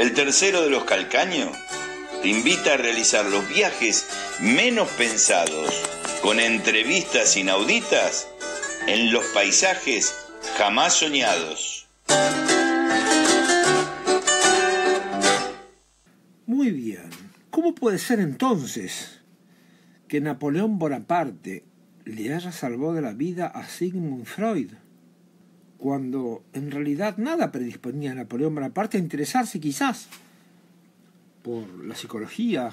El tercero de los calcaños te invita a realizar los viajes menos pensados, con entrevistas inauditas en los paisajes jamás soñados. Muy bien. ¿Cómo puede ser entonces que Napoleón Bonaparte le haya salvado de la vida a Sigmund Freud? cuando en realidad nada predisponía a Napoleón Bonaparte a interesarse quizás por la psicología,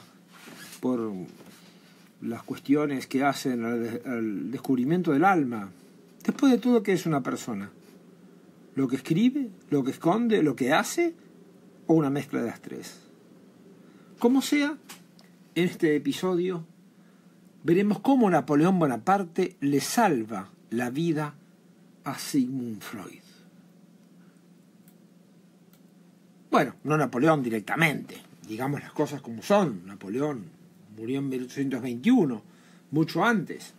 por las cuestiones que hacen al, descubrimiento del alma. Después de todo, ¿qué es una persona? ¿Lo que escribe? ¿Lo que esconde? ¿Lo que hace? ¿O una mezcla de las tres? Como sea, en este episodio veremos cómo Napoleón Bonaparte le salva la vida a Sigmund Freud. Bueno, no Napoleón directamente, digamos las cosas como son. Napoleón murió en 1821, mucho antes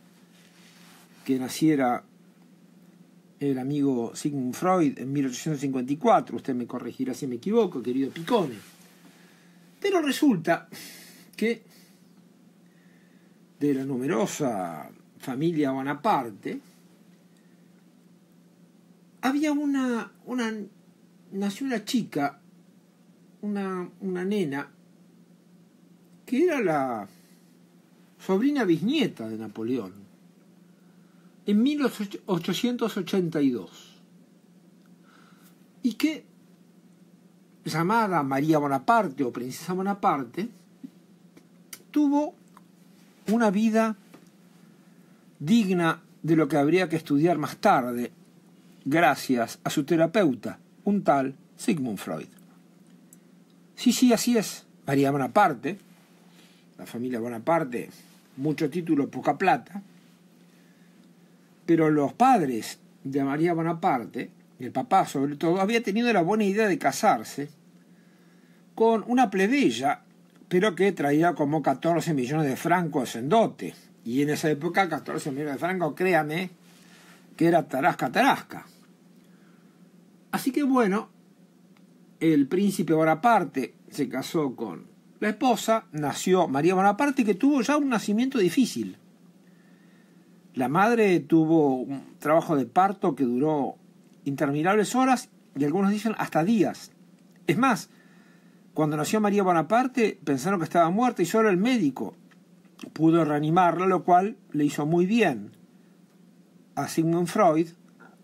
que naciera el amigo Sigmund Freud en 1854. Usted me corregirá si me equivoco, querido Picone. Pero resulta que de la numerosa familia Bonaparte, había una, una nació una chica, una, una nena, que era la sobrina bisnieta de Napoleón, en 1882, y que, llamada María Bonaparte o Princesa Bonaparte, tuvo una vida digna de lo que habría que estudiar más tarde gracias a su terapeuta, un tal Sigmund Freud. Sí, sí, así es. María Bonaparte, la familia Bonaparte, mucho título, poca plata. Pero los padres de María Bonaparte, el papá sobre todo, había tenido la buena idea de casarse con una plebeya, pero que traía como 14 millones de francos en dote. Y en esa época, 14 millones de francos, créame, que era tarasca, tarasca. Así que bueno, el príncipe Bonaparte se casó con la esposa, nació María Bonaparte, que tuvo ya un nacimiento difícil. La madre tuvo un trabajo de parto que duró interminables horas y algunos dicen hasta días. Es más, cuando nació María Bonaparte pensaron que estaba muerta y solo el médico pudo reanimarla, lo cual le hizo muy bien a Sigmund Freud,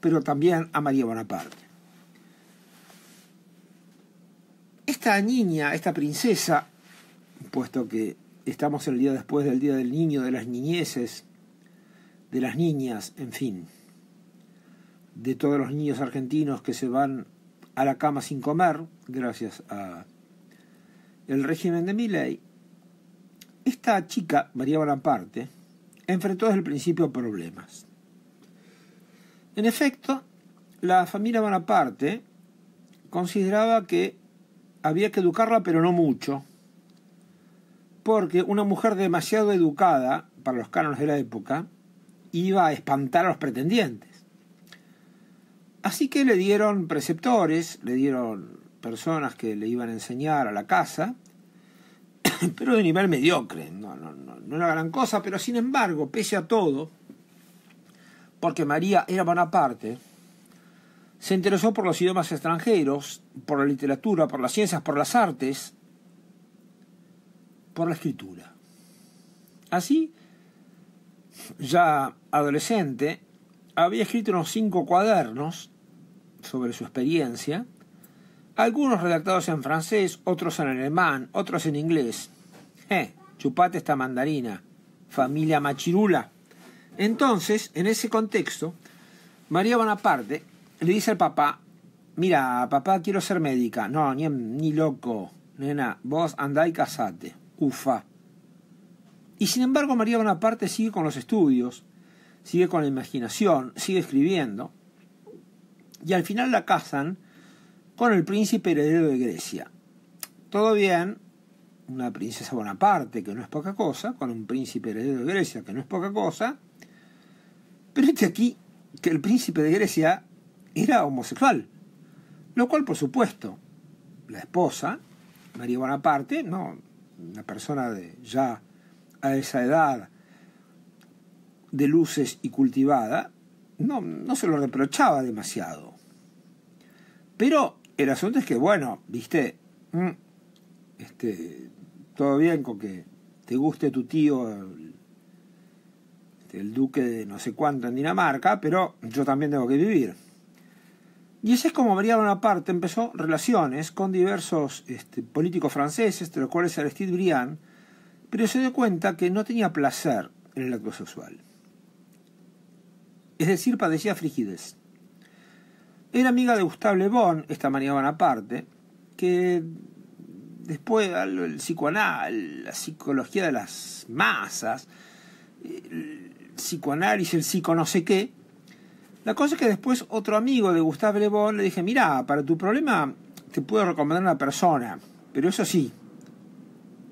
pero también a María Bonaparte. esta niña, esta princesa, puesto que estamos el día después del Día del Niño, de las niñeces, de las niñas, en fin, de todos los niños argentinos que se van a la cama sin comer, gracias a el régimen de Milley, esta chica, María Bonaparte, enfrentó desde el principio problemas. En efecto, la familia Bonaparte consideraba que había que educarla, pero no mucho, porque una mujer demasiado educada, para los cánones de la época, iba a espantar a los pretendientes. Así que le dieron preceptores, le dieron personas que le iban a enseñar a la casa, pero de nivel mediocre, no, no, no, no era gran cosa, pero sin embargo, pese a todo, porque María era Bonaparte, se interesó por los idiomas extranjeros, por la literatura, por las ciencias, por las artes, por la escritura. Así, ya adolescente, había escrito unos cinco cuadernos sobre su experiencia, algunos redactados en francés, otros en alemán, otros en inglés. Eh, chupate esta mandarina, familia machirula. Entonces, en ese contexto, María Bonaparte le dice al papá, mira, papá, quiero ser médica. No, ni, loco, nena, vos andá y casate. Ufa. Y sin embargo, María Bonaparte sigue con los estudios, sigue con la imaginación, sigue escribiendo. Y al final la casan con el príncipe heredero de Grecia. Todo bien, una princesa Bonaparte, que no es poca cosa, con un príncipe heredero de Grecia, que no es poca cosa. Pero este aquí, que el príncipe de Grecia era homosexual. Lo cual, por supuesto, la esposa, María Bonaparte, no, una persona de ya a esa edad de luces y cultivada, no, no se lo reprochaba demasiado. Pero el asunto es que, bueno, viste, mm, este, todo bien con que te guste tu tío, este, el duque de no sé cuánto en Dinamarca, pero yo también tengo que vivir. Y así es como María Bonaparte empezó relaciones con diversos este, políticos franceses, de los cuales Aristide Briand, pero se dio cuenta que no tenía placer en el acto sexual. Es decir, padecía frigidez. Era amiga de Gustave Le Bon, esta María Bonaparte, que después el psicoanal, la psicología de las masas, el psicoanálisis, el psico no sé qué, la cosa es que después otro amigo de Gustave Le Bon le dije, mira, para tu problema te puedo recomendar una persona, pero eso sí,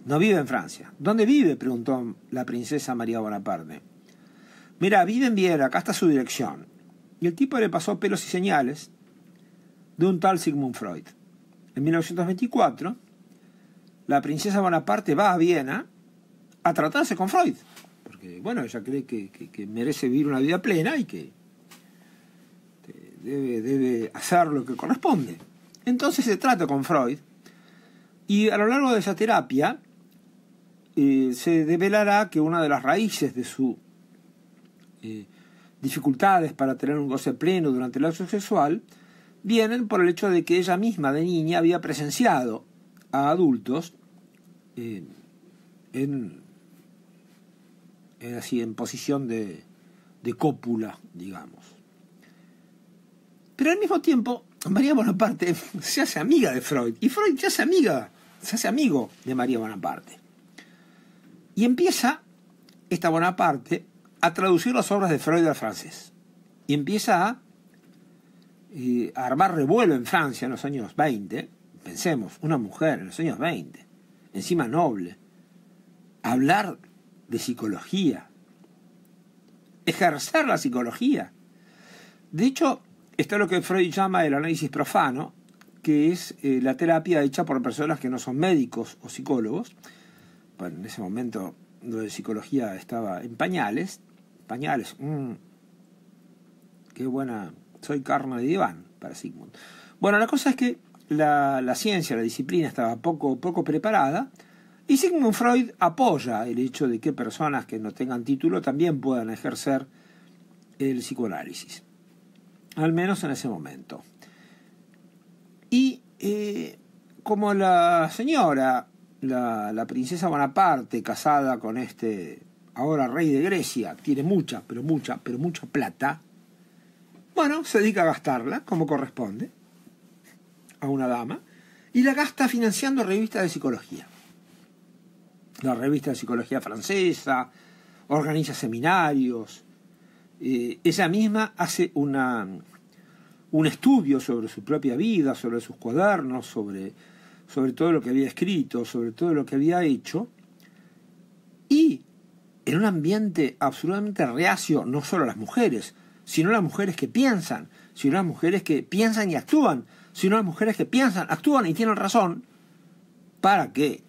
no vive en Francia. ¿Dónde vive? preguntó la princesa María Bonaparte. Mira, vive en Viena, acá está su dirección. Y el tipo le pasó pelos y señales de un tal Sigmund Freud. En 1924, la princesa Bonaparte va a Viena a tratarse con Freud, porque bueno, ella cree que merece vivir una vida plena y que debe, hacer lo que corresponde. Entonces se trata con Freud y a lo largo de esa terapia eh, se develará que una de las raíces de su eh, dificultades para tener un goce pleno durante el acto sexual vienen por el hecho de que ella misma de niña había presenciado a adultos eh, en, así, en posición de, de cópula, digamos. Pero al mismo tiempo, María Bonaparte se hace amiga de Freud y Freud se hace amiga, se hace amigo de María Bonaparte. Y empieza esta Bonaparte a traducir las obras de Freud al francés. Y empieza a, eh, armar revuelo en Francia en los años 20. Pensemos, una mujer en los años 20, encima noble, hablar de psicología, ejercer la psicología. De hecho, está lo que Freud llama el análisis profano, que es eh, la terapia hecha por personas que no son médicos o psicólogos. Bueno, en ese momento lo de psicología estaba en pañales. Pañales, mm, qué buena, soy carne de diván para Sigmund. Bueno, la cosa es que la, ciencia, la disciplina estaba poco, poco preparada y Sigmund Freud apoya el hecho de que personas que no tengan título también puedan ejercer el psicoanálisis al menos en ese momento. Y eh, como la señora, la, la princesa Bonaparte, casada con este ahora rey de Grecia, tiene mucha, pero mucha, pero mucha plata, bueno, se dedica a gastarla, como corresponde, a una dama, y la gasta financiando revistas de psicología. La revista de psicología francesa, organiza seminarios, eh, ella misma hace un estudio sobre su propia vida, sobre sus cuadernos, sobre, sobre todo lo que había escrito, sobre todo lo que había hecho, y en un ambiente absolutamente reacio, no solo las mujeres, sino a las mujeres que piensan, sino a las mujeres que piensan y actúan, sino a las mujeres que piensan, actúan y tienen razón, para que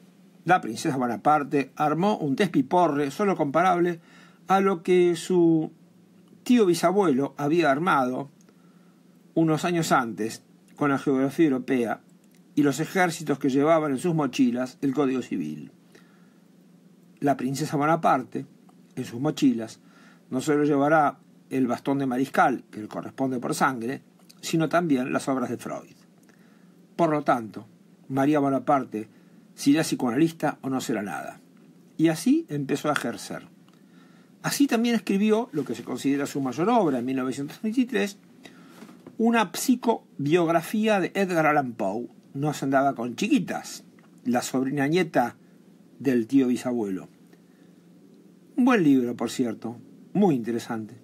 la princesa Bonaparte armó un despiporre solo comparable a lo que su tío bisabuelo había armado unos años antes con la geografía europea y los ejércitos que llevaban en sus mochilas el Código Civil. La princesa Bonaparte, en sus mochilas, no solo llevará el bastón de mariscal, que le corresponde por sangre, sino también las obras de Freud. Por lo tanto, María Bonaparte será psicoanalista o no será nada. Y así empezó a ejercer. Así también escribió lo que se considera su mayor obra en 1923, una psicobiografía de Edgar Allan Poe. No se andaba con chiquitas, la sobrina nieta del tío bisabuelo. Un buen libro, por cierto, muy interesante.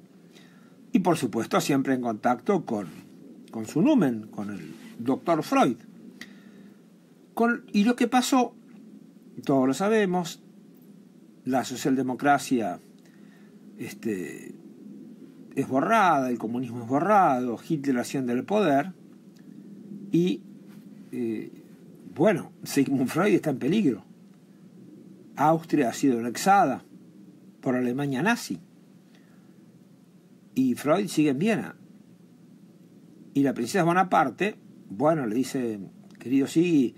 Y por supuesto siempre en contacto con, con su numen, con el doctor Freud. Con, y lo que pasó, todos lo sabemos, la socialdemocracia este, es borrada, el comunismo es borrado, Hitler asciende al poder y, eh, bueno, Sigmund Freud está en peligro. Austria ha sido anexada por Alemania nazi y Freud sigue en Viena. Y la princesa Bonaparte, bueno, le dice, querido sí,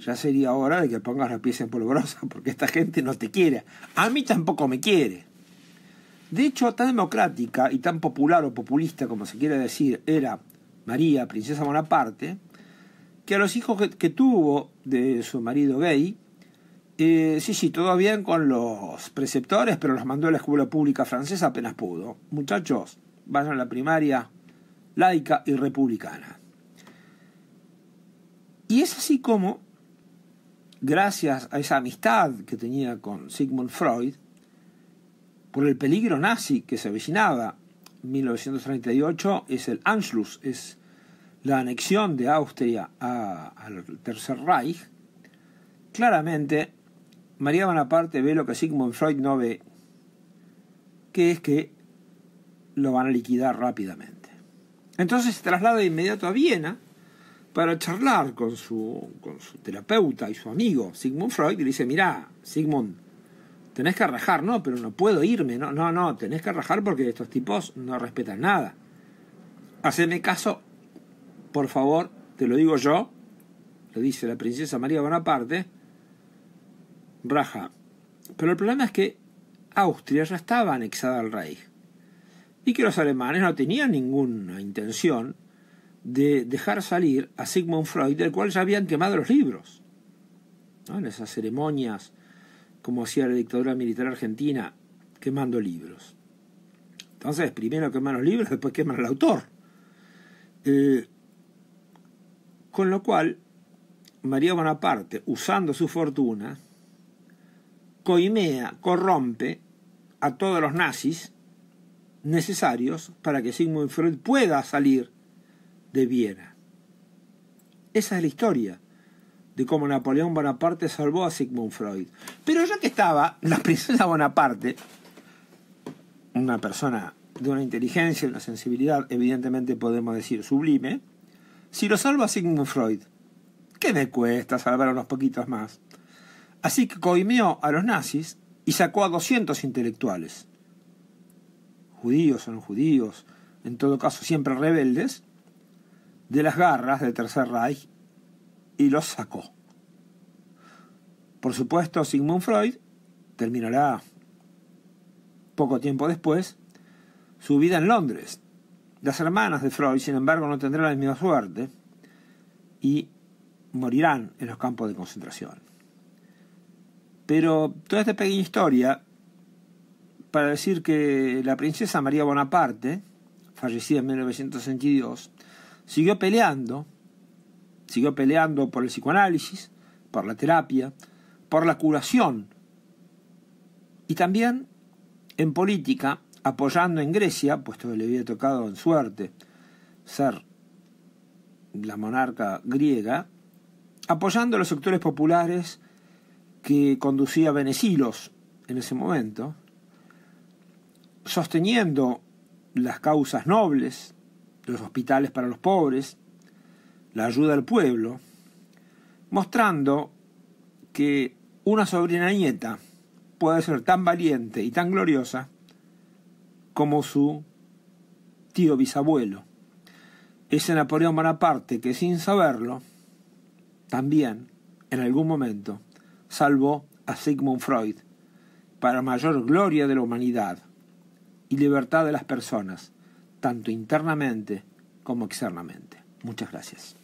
ya sería hora de que pongas la piezas en polvorosa porque esta gente no te quiere. A mí tampoco me quiere. De hecho, tan democrática y tan popular o populista como se quiere decir era María, princesa Bonaparte, que a los hijos que, tuvo de su marido gay, eh, sí, sí, todo bien con los preceptores, pero los mandó a la escuela pública francesa apenas pudo. Muchachos, vayan a la primaria laica y republicana. Y es así como, gracias a esa amistad que tenía con Sigmund Freud, por el peligro nazi que se avecinaba. 1938 es el Anschluss, es la anexión de Austria al Tercer Reich. Claramente, María Bonaparte ve lo que Sigmund Freud no ve, que es que lo van a liquidar rápidamente. Entonces se traslada de inmediato a Viena para charlar con su, con su terapeuta y su amigo Sigmund Freud y le dice, mirá, Sigmund, tenés que rajar, no, pero no puedo irme, no, no, no, tenés que rajar porque estos tipos no respetan nada. Haceme caso, por favor, te lo digo yo, lo dice la princesa María Bonaparte, raja. Pero el problema es que Austria ya estaba anexada al Reich y que los alemanes no tenían ninguna intención de dejar salir a Sigmund Freud, del cual ya habían quemado los libros. En esas ceremonias como hacía la dictadura militar argentina, quemando libros. Entonces, primero queman los libros, después queman al autor. Eh, con lo cual, María Bonaparte, usando su fortuna, coimea, corrompe a todos los nazis necesarios para que Sigmund Freud pueda salir de Viena. Esa es la historia de cómo Napoleón Bonaparte salvó a Sigmund Freud. Pero ya que estaba la princesa Bonaparte, una persona de una inteligencia, y una sensibilidad, evidentemente podemos decir sublime, si lo salva Sigmund Freud, ¿qué me cuesta salvar a unos poquitos más? Así que coimió a los nazis y sacó a 200 intelectuales, judíos o no judíos, en todo caso siempre rebeldes, de las garras del Tercer Reich y los sacó. Por supuesto, Sigmund Freud terminará poco tiempo después su vida en Londres. Las hermanas de Freud, sin embargo, no tendrán la misma suerte y morirán en los campos de concentración. Pero toda esta pequeña historia para decir que la princesa María Bonaparte, fallecida en 1962, siguió peleando Siguió peleando por el psicoanálisis, por la terapia, por la curación. Y también en política, apoyando en Grecia, puesto que le había tocado en suerte ser la monarca griega, apoyando a los sectores populares que conducía Venecilos en ese momento, sosteniendo las causas nobles, los hospitales para los pobres, la ayuda al pueblo, mostrando que una sobrina nieta puede ser tan valiente y tan gloriosa como su tío bisabuelo. Ese Napoleón Bonaparte que sin saberlo, también en algún momento salvó a Sigmund Freud para mayor gloria de la humanidad y libertad de las personas, tanto internamente como externamente. Muchas gracias.